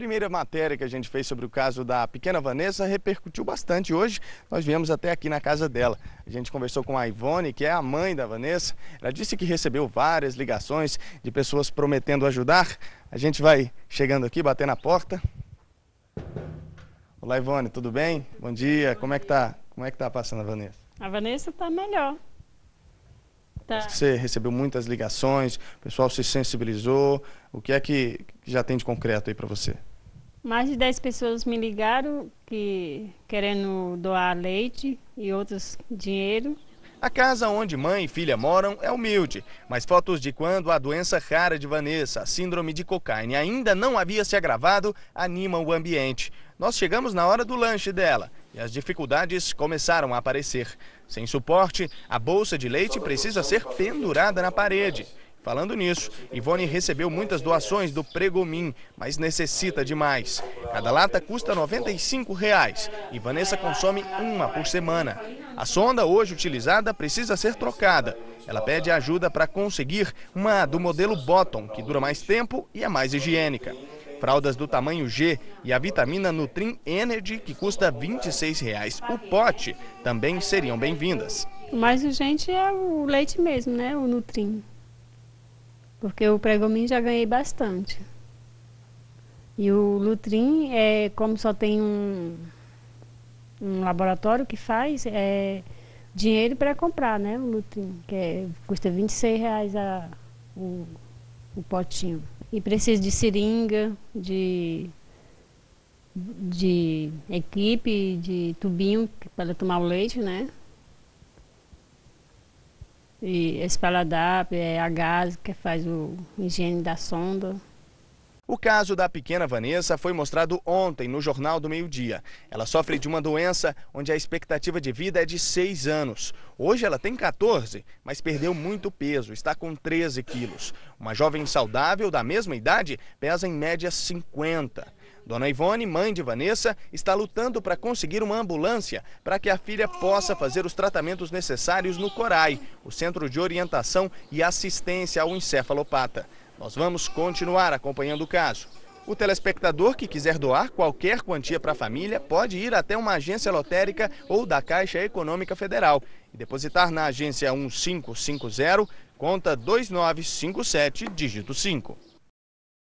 primeira matéria que a gente fez sobre o caso da pequena Vanessa repercutiu bastante. Hoje nós viemos até aqui na casa dela. A gente conversou com a Ivone, que é a mãe da Vanessa. Ela disse que recebeu várias ligações de pessoas prometendo ajudar. A gente vai chegando aqui, bater na porta. Olá, Ivone, tudo bem? Bom dia. Como é que tá? Como é que tá passando a Vanessa? A Vanessa está melhor. Tá. Você recebeu muitas ligações, o pessoal se sensibilizou. O que é que já tem de concreto aí para você? Mais de 10 pessoas me ligaram que querendo doar leite e outros dinheiro. A casa onde mãe e filha moram é humilde, mas fotos de quando a doença rara de Vanessa, a síndrome de cocaine, ainda não havia se agravado, animam o ambiente. Nós chegamos na hora do lanche dela e as dificuldades começaram a aparecer. Sem suporte, a bolsa de leite precisa ser pendurada na parede Falando nisso, Ivone recebeu muitas doações do Pregomin, mas necessita de mais. Cada lata custa R$ 95 reais, e Vanessa consome uma por semana. A sonda hoje utilizada precisa ser trocada. Ela pede ajuda para conseguir uma do modelo Bottom, que dura mais tempo e é mais higiênica. Fraldas do tamanho G e a vitamina Nutrim Energy, que custa R$ 26 reais o pote, também seriam bem-vindas. O mais urgente é o leite mesmo, né? O Nutrim. Porque o pregomin já ganhei bastante. E o Lutrim, é, como só tem um, um laboratório que faz, é dinheiro para comprar, né? O Lutrim, que é, custa 26 reais a, o, o potinho. E precisa de seringa, de, de equipe, de tubinho para tomar o leite, né? E esse paladar é a gás que faz o higiene da sonda. O caso da pequena Vanessa foi mostrado ontem no Jornal do Meio-Dia. Ela sofre de uma doença onde a expectativa de vida é de 6 anos. Hoje ela tem 14, mas perdeu muito peso, está com 13 quilos. Uma jovem saudável da mesma idade pesa em média 50. Dona Ivone, mãe de Vanessa, está lutando para conseguir uma ambulância para que a filha possa fazer os tratamentos necessários no CORAI, o Centro de Orientação e Assistência ao Encefalopata. Nós vamos continuar acompanhando o caso. O telespectador que quiser doar qualquer quantia para a família pode ir até uma agência lotérica ou da Caixa Econômica Federal e depositar na agência 1550, conta 2957, dígito 5.